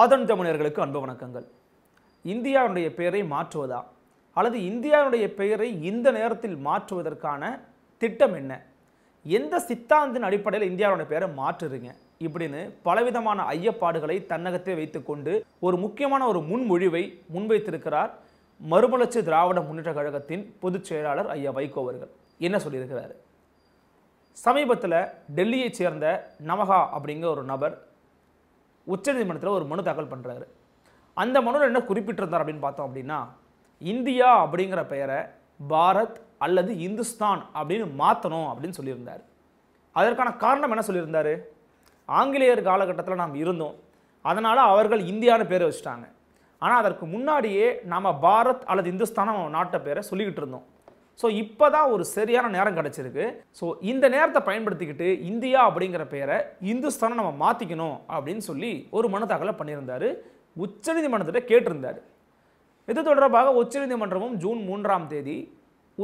ஆதன் தமிழர்களுக்கு அன்பு வணக்கங்கள் இந்தியாவுடைய பெயரை மாற்றுவதா அல்லது இந்தியாவுடைய பெயரை இந்த நேரத்தில் மாற்றுவதற்கான திட்டம் என்ன எந்த சித்தாந்தின் அடிப்படையில் இந்தியாவுடைய பெயரை மாற்றுறீங்க இப்படின்னு பலவிதமான ஐயப்பாடுகளை தன்னகத்தே வைத்துக்கொண்டு ஒரு முக்கியமான ஒரு முன்மொழிவை முன்வைத்திருக்கிறார் மறுமலர்ச்சி திராவிட முன்னேற்ற கழகத்தின் பொதுச் செயலாளர் ஐயா வைகோ அவர்கள் என்ன சொல்லியிருக்கிறார் சமீபத்தில் டெல்லியைச் சேர்ந்த நமகா அப்படிங்கிற ஒரு நபர் உச்சநீதிமன்றத்தில் ஒரு மனு தாக்கல் பண்ணுறாரு அந்த மனுவில் என்ன குறிப்பிட்டிருந்தார் அப்படின்னு பார்த்தோம் அப்படின்னா இந்தியா அப்படிங்கிற பெயரை பாரத் அல்லது இந்துஸ்தான் அப்படின்னு மாற்றணும் அப்படின்னு சொல்லியிருந்தார் அதற்கான காரணம் என்ன சொல்லியிருந்தார் ஆங்கிலேயர் காலகட்டத்தில் நாம் இருந்தோம் அதனால் அவர்கள் இந்தியான்னு பேரை வச்சுட்டாங்க ஆனால் அதற்கு முன்னாடியே நாம் பாரத் அல்லது இந்துஸ்தான் நாட்டை பேரை சொல்லிக்கிட்டு இருந்தோம் ஸோ இப்போ தான் ஒரு சரியான நேரம் கிடச்சிருக்கு ஸோ இந்த நேரத்தை பயன்படுத்திக்கிட்டு இந்தியா அப்படிங்கிற பேரை இந்துஸ்தானை நம்ம மாற்றிக்கணும் அப்படின்னு சொல்லி ஒரு மனு தாக்கலை பண்ணியிருந்தார் உச்சநீதிமன்றத்தில் கேட்டிருந்தார் இது தொடர்பாக உச்சநீதிமன்றமும் ஜூன் மூன்றாம் தேதி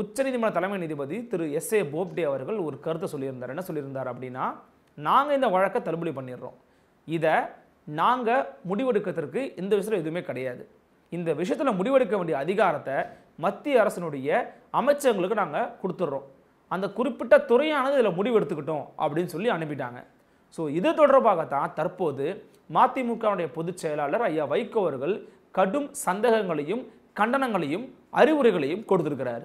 உச்சநீதிமன்ற தலைமை நீதிபதி திரு எஸ் ஏ போப்டே அவர்கள் ஒரு கருத்தை சொல்லியிருந்தார் என்ன சொல்லியிருந்தார் அப்படின்னா நாங்கள் இந்த வழக்கை தள்ளுபடி பண்ணிடுறோம் இதை நாங்கள் முடிவெடுக்கிறதுக்கு இந்த விஷயம் எதுவுமே கிடையாது இந்த விஷயத்தில் முடிவெடுக்க வேண்டிய அதிகாரத்தை மத்திய அரசனுடைய அமைச்சர்களுக்கு நாங்கள் கொடுத்துட்றோம் அந்த குறிப்பிட்ட துறையானது இதில் முடிவெடுத்துக்கிட்டோம் அப்படின்னு சொல்லி அனுப்பிட்டாங்க ஸோ இது தொடர்பாக தான் தற்போது மதிமுகவுடைய பொதுச் செயலாளர் ஐயா வைகோ அவர்கள் கடும் சந்தேகங்களையும் கண்டனங்களையும் அறிவுரைகளையும் கொடுத்துருக்கிறார்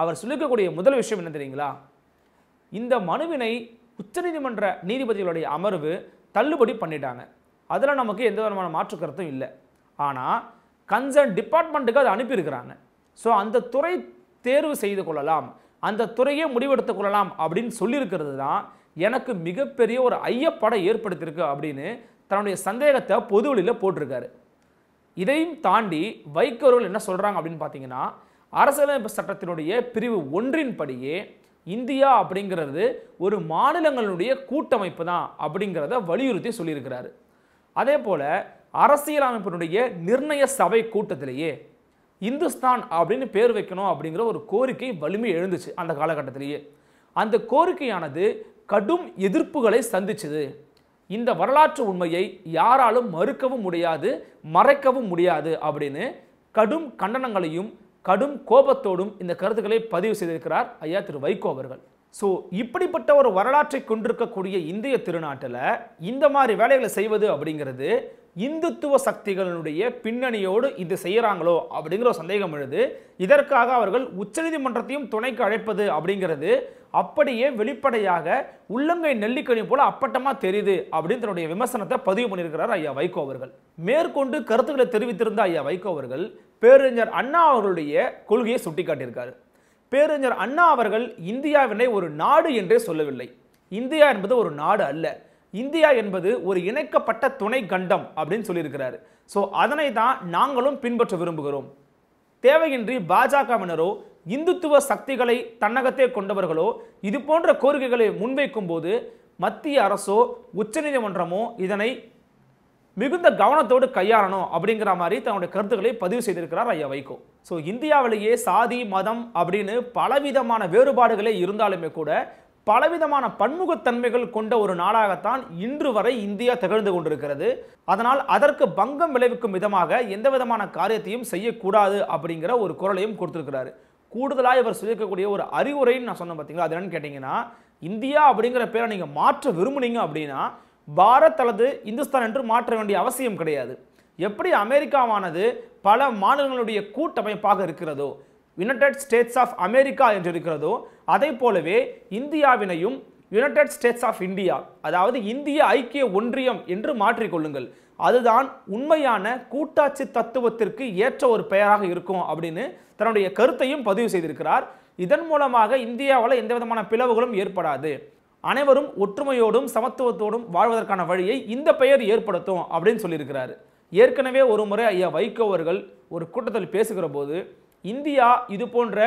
அவர் சொல்லிக்கக்கூடிய முதல் விஷயம் என்ன தெரியுங்களா இந்த மனுவினை உச்சநீதிமன்ற நீதிபதிகளுடைய அமர்வு தள்ளுபடி பண்ணிட்டாங்க அதில் நமக்கு எந்த விதமான மாற்று கருத்தும் இல்லை ஆனால் கன்சர்ன் டிபார்ட்மெண்ட்டுக்கு அதை அனுப்பியிருக்கிறாங்க ஸோ அந்த துறை தேர்வு செய்து கொள்ளலாம் அந்த துறையே முடிவெடுத்து கொள்ளலாம் அப்படின்னு சொல்லியிருக்கிறது தான் எனக்கு மிகப்பெரிய ஒரு ஐயப்படை ஏற்படுத்தியிருக்கு அப்படின்னு தன்னுடைய சந்தேகத்தை பொது வழியில் போட்டிருக்காரு இதையும் தாண்டி வைகோர்கள் என்ன சொல்கிறாங்க அப்படின்னு பார்த்தீங்கன்னா அரசியலமைப்பு சட்டத்தினுடைய பிரிவு ஒன்றின்படியே இந்தியா அப்படிங்கிறது ஒரு மாநிலங்களுடைய கூட்டமைப்பு தான் அப்படிங்கிறத வலியுறுத்தி சொல்லியிருக்கிறாரு அதே போல் அரசியலமைப்பினுடைய நிர்ணய சபை கூட்டத்திலேயே இந்துஸ்தான் அப்படின்னு பேர் வைக்கணும் அப்படிங்கிற ஒரு கோரிக்கை வலிமை எழுந்துச்சு அந்த காலகட்டத்திலேயே அந்த கோரிக்கையானது கடும் எதிர்ப்புகளை சந்திச்சுது இந்த வரலாற்று உண்மையை யாராலும் மறுக்கவும் முடியாது மறைக்கவும் முடியாது அப்படின்னு கடும் கண்டனங்களையும் கடும் கோபத்தோடும் இந்த கருத்துக்களை பதிவு செய்திருக்கிறார் ஐயா திரு வைகோ அவர்கள் ஸோ இப்படிப்பட்ட ஒரு வரலாற்றை கொண்டிருக்கக்கூடிய இந்திய திருநாட்டில் இந்த மாதிரி வேலைகளை செய்வது அப்படிங்கிறது இந்துத்துவ சக்திகளினுடைய பின்னணியோடு இது செய்கிறாங்களோ அப்படிங்கிற சந்தேகம் எழுது இதற்காக அவர்கள் உச்சநீதிமன்றத்தையும் துணைக்கு அழைப்பது அப்படிங்கிறது அப்படியே வெளிப்படையாக உள்ளங்கை நெல்லிக்கணி போல அப்பட்டமாக தெரியுது அப்படின்னு தன்னுடைய விமர்சனத்தை பதிவு பண்ணியிருக்கிறார் ஐயா வைகோ அவர்கள் மேற்கொண்டு கருத்துக்களை தெரிவித்திருந்த ஐயா வைகோ அவர்கள் பேரறிஞர் அண்ணா அவர்களுடைய கொள்கையை சுட்டிக்காட்டியிருக்காரு பேரறிஞர் அண்ணா அவர்கள் இந்தியாவினை ஒரு நாடு என்றே சொல்லவில்லை இந்தியா என்பது ஒரு நாடு அல்ல இந்தியா என்பது ஒரு இணைக்கப்பட்ட துணை கண்டம் அப்படின்னு சொல்லியிருக்கிறாரு ஸோ அதனை தான் நாங்களும் பின்பற்ற விரும்புகிறோம் தேவையின்றி பாஜகவினரோ இந்துத்துவ சக்திகளை தன்னகத்தே கொண்டவர்களோ இது போன்ற கோரிக்கைகளை முன்வைக்கும் போது மத்திய அரசோ உச்சநீதிமன்றமோ இதனை மிகுந்த கவனத்தோடு கையாளணும் அப்படிங்கிற மாதிரி தன்னுடைய கருத்துக்களை பதிவு செய்திருக்கிறார் ஐயா வைகோ ஸோ இந்தியாவிலேயே சாதி மதம் அப்படின்னு பலவிதமான வேறுபாடுகளே இருந்தாலுமே கூட பலவிதமான பன்முகத்தன்மைகள் கொண்ட ஒரு நாடாகத்தான் இன்று வரை இந்தியா திகழ்ந்து கொண்டிருக்கிறது அதனால் அதற்கு பங்கம் விளைவிக்கும் விதமாக எந்த விதமான காரியத்தையும் செய்யக்கூடாது அப்படிங்கிற ஒரு குரலையும் கொடுத்துருக்கிறாரு கூடுதலாக இவர் சொல்லியிருக்கக்கூடிய ஒரு அறிவுரைன்னு நான் சொன்னேன் பார்த்தீங்களா அது என்னன்னு கேட்டிங்கன்னா இந்தியா அப்படிங்கிற பேரை நீங்கள் மாற்ற விரும்புனீங்க அப்படின்னா பாரத் அல்லது இந்துஸ்தான் என்று மாற்ற வேண்டிய அவசியம் கிடையாது எப்படி அமெரிக்காவானது பல மாநிலங்களுடைய கூட்டமைப்பாக இருக்கிறதோ யுனைடெட் ஸ்டேட்ஸ் ஆஃப் அமெரிக்கா என்று இருக்கிறதோ அதை போலவே இந்தியாவினையும் யுனைடெட் ஸ்டேட்ஸ் ஆஃப் இந்தியா அதாவது இந்திய ஐக்கிய ஒன்றியம் என்று மாற்றிக்கொள்ளுங்கள் அதுதான் உண்மையான கூட்டாட்சி தத்துவத்திற்கு ஏற்ற ஒரு பெயராக இருக்கும் அப்படின்னு தன்னுடைய கருத்தையும் பதிவு செய்திருக்கிறார் இதன் மூலமாக இந்தியாவில் எந்த விதமான பிளவுகளும் ஏற்படாது அனைவரும் ஒற்றுமையோடும் சமத்துவத்தோடும் வாழ்வதற்கான வழியை இந்த பெயர் ஏற்படுத்தும் அப்படின்னு சொல்லியிருக்கிறாரு ஏற்கனவே ஒரு முறை ஐயா வைகோ அவர்கள் ஒரு கூட்டத்தில் பேசுகிற போது இந்தியா இது போன்ற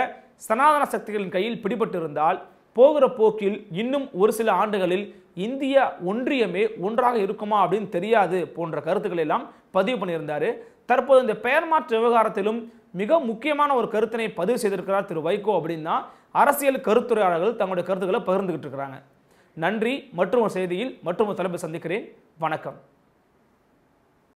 சனாதன சக்திகளின் கையில் பிடிபட்டிருந்தால் போகிற போக்கில் இன்னும் ஒரு சில ஆண்டுகளில் இந்திய ஒன்றியமே ஒன்றாக இருக்குமா அப்படின்னு தெரியாது போன்ற கருத்துக்களை எல்லாம் பதிவு பண்ணியிருந்தார் தற்போது இந்த பெயர் மாற்று விவகாரத்திலும் மிக முக்கியமான ஒரு கருத்தினை பதிவு செய்திருக்கிறார் திரு வைகோ அப்படின்னா அரசியல் கருத்துரையாளர்கள் தங்களுடைய கருத்துக்களை பகிர்ந்துகிட்டு இருக்கிறாங்க நன்றி மற்றொரு செய்தியில் மற்றொரு தலைப்பு சந்திக்கிறேன் வணக்கம்